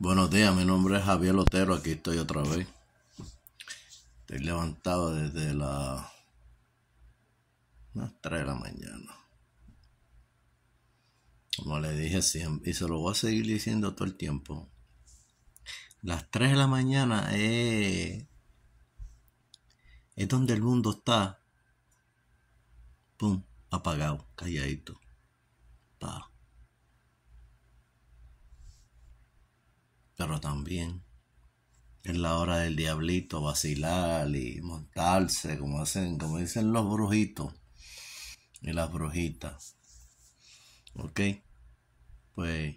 Buenos días, mi nombre es Javier Lotero, aquí estoy otra vez. Estoy levantado desde las 3 de la mañana. Como le dije siempre, y se lo voy a seguir diciendo todo el tiempo. Las 3 de la mañana es, donde el mundo está pum, apagado, calladito. Pa. pero también es la hora del diablito vacilar y montarse, como hacen, como dicen los brujitos y las brujitas. ¿Ok? Pues,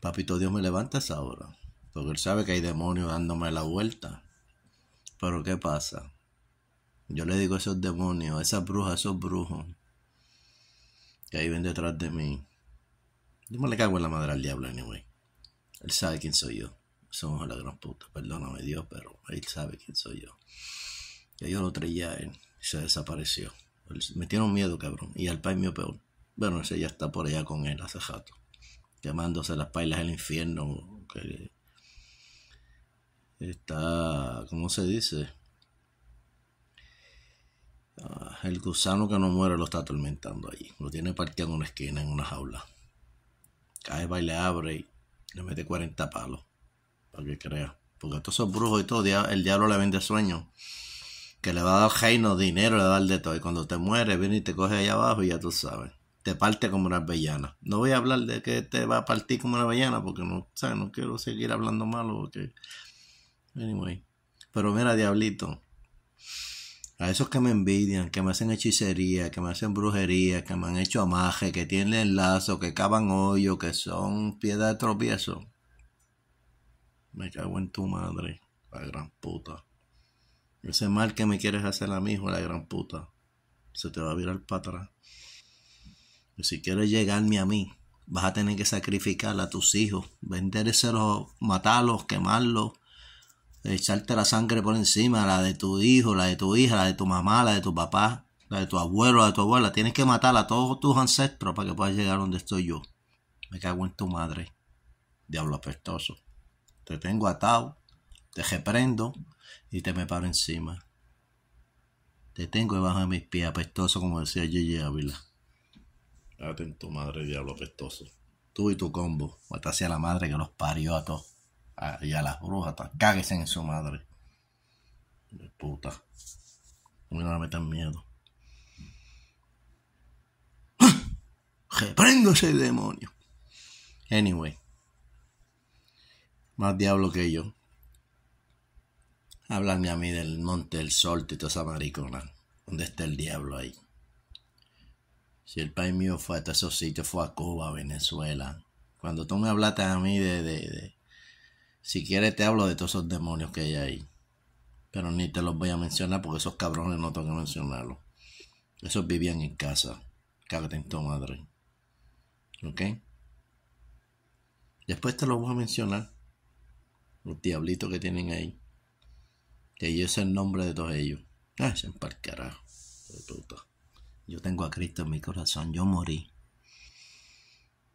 papito Dios me levanta esa hora, porque él sabe que hay demonios dándome la vuelta. Pero ¿qué pasa? Yo le digo a esos demonios, a esas brujas, a esos brujos, que ahí ven detrás de mí. Yo me le cago en la madre al diablo, anyway. Él sabe quién soy yo. Somos la gran puta. Perdóname Dios, pero él sabe quién soy yo. Y yo lo traía él. Y se desapareció. Me tiene un miedo, cabrón. Y al país mío peor. Bueno, ese ya está por allá con él hace rato. Llamándose las pailas del infierno. está, ¿cómo se dice? Ah, el gusano que no muere lo está atormentando ahí. Lo tiene partido en una esquina, en una jaula. Cae, baile, abre le mete 40 palos. Para que crea. Porque estos son brujos y todo, el diablo le vende sueños. Que le va a dar reino, dinero, le va a dar de todo. Y cuando te mueres, viene y te coge ahí abajo y ya tú sabes. Te parte como una avellana. No voy a hablar de que te va a partir como una avellana porque no, no quiero seguir hablando malo porque... Anyway. Pero mira, diablito a esos que me envidian, que me hacen hechicería, que me hacen brujería, que me han hecho amaje, que tienen lazo, que cavan hoyo, que son piedra de tropiezo. Me cago en tu madre, la gran puta. Ese mal que me quieres hacer a mi hijo, la gran puta, se te va a virar para atrás. Y si quieres llegarme a mí, vas a tener que sacrificar a tus hijos, vendérselos, matarlos, quemarlos, echarte la sangre por encima, la de tu hijo, la de tu hija, la de tu mamá, la de tu papá, la de tu abuelo, la de tu abuela. Tienes que matar a todos tus ancestros para que puedas llegar donde estoy yo. Me cago en tu madre, diablo apestoso. Te tengo atado, te reprendo y te me paro encima. Te tengo debajo de mis pies, apestoso, como decía Gigi Ávila. en tu madre, diablo apestoso. Tú y tu combo, hasta hacia la madre que los parió a todos y a las brujas, Cáguese en su madre. De puta. no me dan miedo. reprendo ese demonio. Anyway. Más diablo que yo. Hablarme a mí del monte del sol y toda esa maricona. ¿Dónde está el diablo ahí? Si el país mío fue hasta esos sitios, fue a Cuba, Venezuela. Cuando tú me hablaste a mí de, si quieres te hablo de todos esos demonios que hay ahí. Pero ni te los voy a mencionar porque esos cabrones no tengo que mencionarlos. Esos vivían en casa. Cágate en tu madre. ¿Ok? Después te los voy a mencionar. Los diablitos que tienen ahí. Que ellos es el nombre de todos ellos. Ah, se emparcará. Yo tengo a Cristo en mi corazón. Yo morí.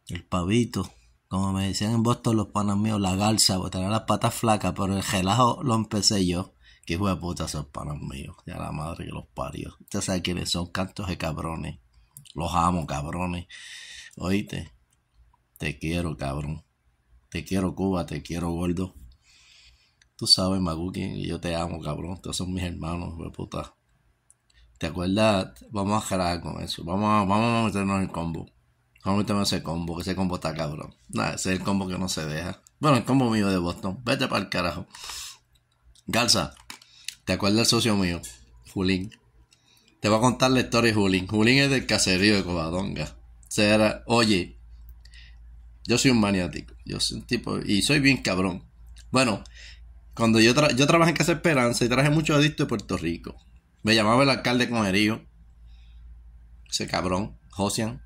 El pavito como me decían en Boston los panas míos, la garza, porque tener las patas flacas, pero el gelajo lo empecé yo. Que hijo de puta esos panas míos, ya la madre que los parió. Usted sabe quiénes son cantos de cabrones. Los amo, cabrones. Oíste, te quiero, cabrón. Te quiero, Cuba, te quiero, gordo. Tú sabes, Maguki, yo te amo, cabrón. Todos son mis hermanos, hijo puta. ¿Te acuerdas? Vamos a jalar con eso. Vamos, vamos a meternos en combo a ese combo, que ese combo está cabrón. Nada, ese es el combo que no se deja. Bueno, el combo mío de Boston. Vete para el carajo. Garza, ¿te acuerdas del socio mío? Julín. Te voy a contar la historia de Julín. Julín es del caserío de Covadonga. era oye, yo soy un maniático. Yo soy un tipo. Y soy bien cabrón. Bueno, cuando yo, yo trabajé en Casa Esperanza y traje muchos adictos de Puerto Rico. Me llamaba el alcalde con herido Ese cabrón, Josian.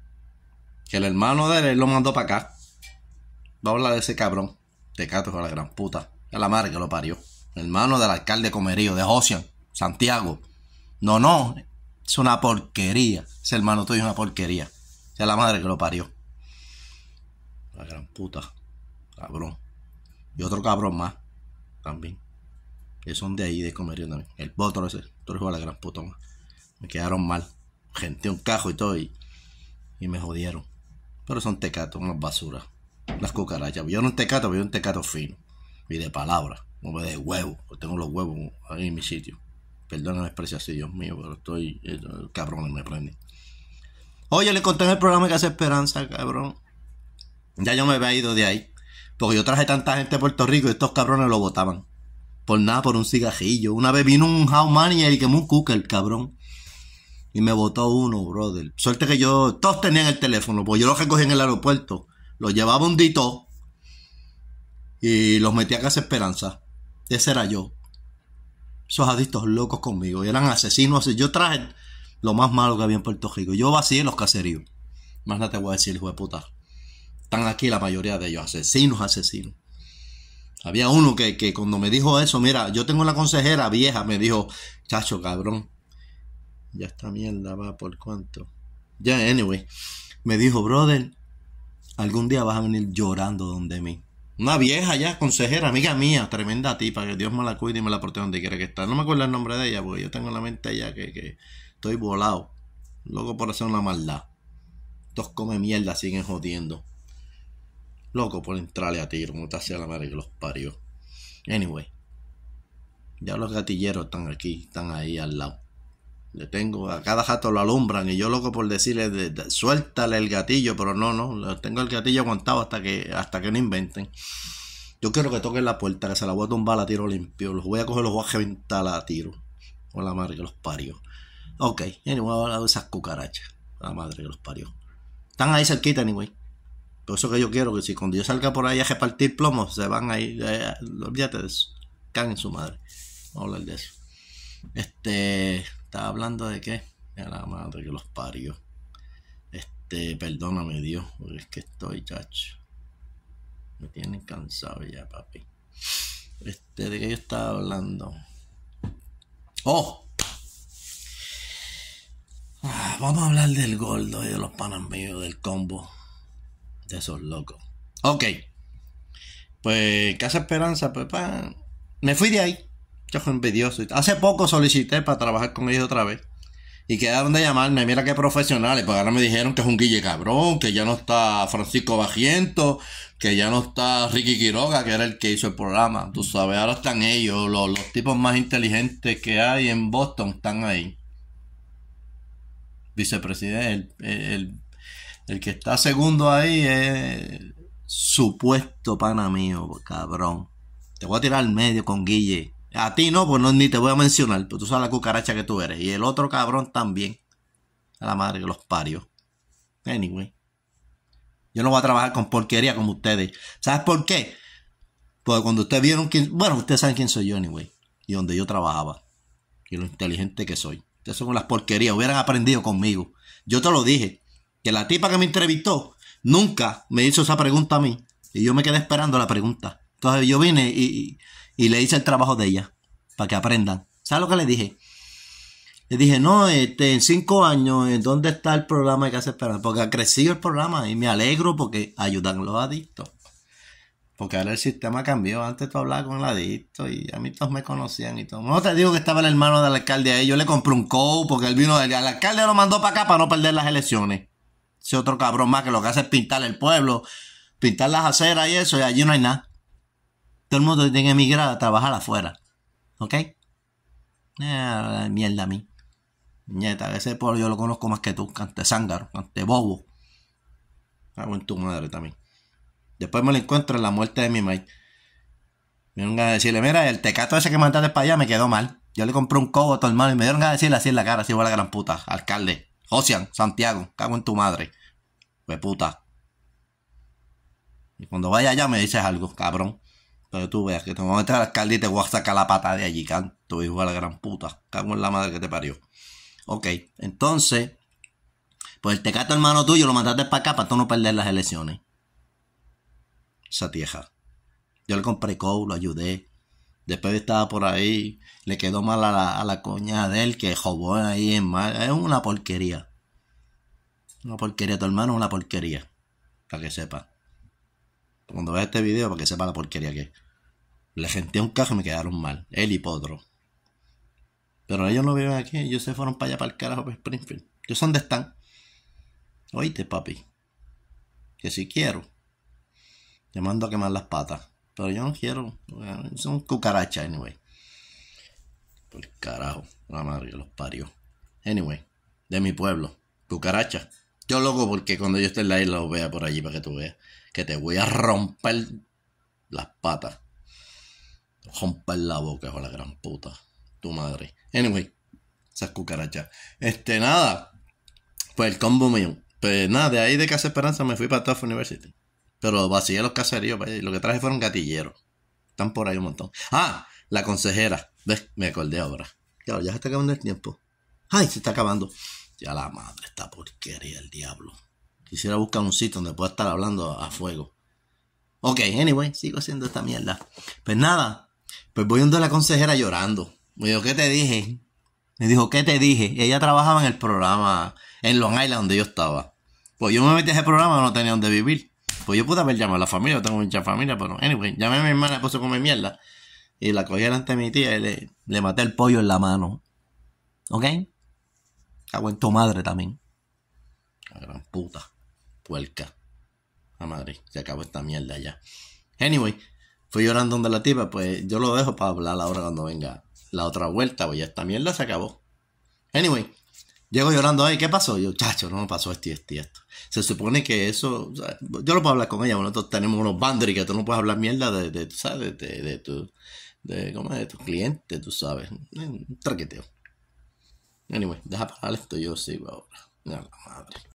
Que el hermano de él, lo mandó para acá. Va a hablar de ese cabrón. De Cato, a la gran puta. Es la madre que lo parió. El hermano del alcalde Comerío, de José Santiago. No, no. Es una porquería. Ese hermano tuyo es una porquería. Es la madre que lo parió. La gran puta. Cabrón. Y otro cabrón más. También. Que son de ahí, de Comerío también. El otro ese. el Tú la gran puta Me quedaron mal. Gente un cajo y todo. y me jodieron. Pero son tecatos, las basuras. las cucarachas. Yo no un tecato, veo un tecato fino. Y de palabras, No de huevo. Tengo los huevos ahí en mi sitio. Perdóname expresión así, Dios mío, pero estoy. Eh, cabrón, me prende. Oye, le conté en el programa que hace Esperanza, cabrón. Ya yo me había ido de ahí. Porque yo traje tanta gente a Puerto Rico y estos cabrones lo botaban. Por nada, por un cigajillo. Una vez vino un Howman manager y quemó un cooker, cabrón. Y me votó uno, brother. Suerte que yo, todos tenían el teléfono, porque yo los recogí en el aeropuerto, los llevaba un dito y los metía a Casa Esperanza. Ese era yo. Esos adictos locos conmigo. eran asesinos. Yo traje lo más malo que había en Puerto Rico. Yo vacié los caseríos. Más nada te voy a decir, hijo de puta. Están aquí la mayoría de ellos, asesinos, asesinos. Había uno que, que cuando me dijo eso, mira, yo tengo una consejera vieja, me dijo, chacho, cabrón, ya esta mierda va por cuánto. Ya, anyway. Me dijo, brother, algún día vas a venir llorando donde mí. Una vieja ya, consejera, amiga mía, tremenda tipa, que Dios me la cuide y me la porte donde quiera que esté No me acuerdo el nombre de ella, porque yo tengo en la mente ya que, estoy volado. Loco por hacer una maldad. Dos come mierda, siguen jodiendo. Loco por entrarle a ti como te hacía la madre que los parió. Anyway. Ya los gatilleros están aquí, están ahí al lado. Le tengo, a cada jato lo alumbran y yo loco por decirle, suéltale el gatillo, pero no, no, tengo el gatillo aguantado hasta que, hasta que no inventen. Yo quiero que toquen la puerta, que se la voy a tumbar a tiro limpio. Los voy a coger, los voy a reventar a tiro. O la madre que los parió. Ok, voy a esas cucarachas. La madre que los parió. Están ahí cerquita, anyway. Por eso que yo quiero que si cuando yo salga por ahí a repartir plomo se van ahí. olvídate de Caen en su madre. Vamos a hablar de eso. Este. Estaba hablando de qué? De la madre que los parió. Este, perdóname Dios, porque es que estoy, chacho. Me tienen cansado ya, papi. Este, ¿de qué yo estaba hablando? ¡Oh! Ah, vamos a hablar del gordo y de los panas míos, del combo. De esos locos. Ok. Pues Casa Esperanza, pues, papá. me fui de ahí que envidioso. Hace poco solicité para trabajar con ellos otra vez. Y quedaron de llamarme, mira qué profesionales, pues ahora me dijeron que es un Guille Cabrón, que ya no está Francisco Bajiento, que ya no está Ricky Quiroga, que era el que hizo el programa. Tú sabes, ahora están ellos, los, tipos más inteligentes que hay en Boston están ahí. Vicepresidente, el, el que está segundo ahí es supuesto pana mío, cabrón. Te voy a tirar al medio con Guille. A ti no, pues no, ni te voy a mencionar, pero pues tú sabes la cucaracha que tú eres. Y el otro cabrón también. A la madre que los parios. Anyway. Yo no voy a trabajar con porquería como ustedes. ¿Sabes por qué? Porque cuando ustedes vieron quién... Bueno, ustedes saben quién soy yo, anyway. Y donde yo trabajaba. Y lo inteligente que soy. Ustedes son las porquerías. Hubieran aprendido conmigo. Yo te lo dije. Que la tipa que me entrevistó nunca me hizo esa pregunta a mí. Y yo me quedé esperando la pregunta. Entonces yo vine y y le hice el trabajo de ella para que aprendan. ¿Sabes lo que le dije? Le dije, no, este, en cinco años, eh, ¿dónde está el programa que hace esperar? Porque ha crecido el programa y me alegro porque ayudan los adictos. Porque ahora el sistema cambió. Antes tú hablabas con el adicto y a mí todos me conocían y todo. No te digo que estaba el hermano del alcalde ahí. Yo le compré un cow porque él vino del... El alcalde lo mandó para acá para no perder las elecciones. Ese otro cabrón más que lo que hace es pintar el pueblo, pintar las aceras y eso, y allí no hay nada. Todo el mundo tiene que emigrar a trabajar afuera. ¿Ok? Ah, mierda a mí. Nieta, ese pueblo yo lo conozco más que tú. Cante zángaro, cante bobo. Cago ah, en tu madre también. Después me lo encuentro en la muerte de mi mate. Me dieron a decirle, mira, el tecato ese que mandaste para allá me quedó mal. Yo le compré un cobo a tu hermano y me dieron a decirle así en la cara, así fue la gran puta, alcalde. Josian, Santiago, cago en tu madre. Fue puta. Y cuando vaya allá me dices algo, cabrón. Pero tú veas que te voy a meter al alcalde y te voy a sacar la pata de allí, canto, hijo de la gran puta. Cago en la madre que te parió. Ok, entonces, pues el tecato hermano tuyo lo mandaste para acá para tú no perder las elecciones. Esa tieja. Yo le compré cow, lo ayudé. Después estaba por ahí, le quedó mal a la, coña de él que jobó ahí en mal. Es una porquería. Una porquería, tu hermano una porquería. Para que sepa. Cuando veas este video, para que sepa la porquería que es. Le a un cajo y me quedaron mal. el y Pero ellos no viven aquí. Ellos se fueron para allá, para el carajo, para Springfield. Yo son de están. Oíste, papi. Que si quiero. Te mando a quemar las patas. Pero yo no quiero. Son cucarachas, anyway. Por carajo. La madre los parió. Anyway. De mi pueblo. Cucarachas. Yo loco porque cuando yo esté en la isla lo vea por allí para que tú veas. Que te voy a romper las patas. Romper la boca con la gran puta. Tu madre. Anyway, esas cucarachas. Este, nada. Pues el combo mío. Pues nada, de ahí de Casa Esperanza me fui para Tufts University. Pero vacié los caseríos pues, Lo que traje fueron gatilleros. Están por ahí un montón. Ah, la consejera. ¿Ves? Me acordé ahora. Claro, ya se está acabando el tiempo. Ay, se está acabando. Ya la madre, esta porquería, el diablo. Quisiera buscar un sitio donde pueda estar hablando a fuego. Ok, anyway, sigo haciendo esta mierda. Pues nada, pues voy donde la consejera llorando. Me dijo, ¿qué te dije? Me dijo, ¿qué te dije? ella trabajaba en el programa, en Long Island, donde yo estaba. Pues yo me metí a ese programa, no tenía donde vivir. Pues yo pude haber llamado a la familia, tengo mucha familia, pero anyway, llamé a mi hermana, puso a comer mierda. Y la cogí delante de mi tía y le, le maté el pollo en la mano. ¿Ok? tu madre también. La gran puta. Puerca. A madre, se acabó esta mierda ya. Anyway, fui llorando donde la tipa, pues yo lo dejo para hablar ahora cuando venga la otra vuelta, pues ya esta mierda se acabó. Anyway, llego llorando ahí, ¿qué pasó? Yo, chacho, no me pasó esto y esto y esto. Se supone que eso, yo lo puedo hablar con ella, nosotros tenemos unos y que tú no puedes hablar mierda de, ¿sabes? De, de, tu, ¿cómo es? de tus clientes, tú sabes. Un traqueteo. Anyway, I left, parallellt att göra sig. Well, never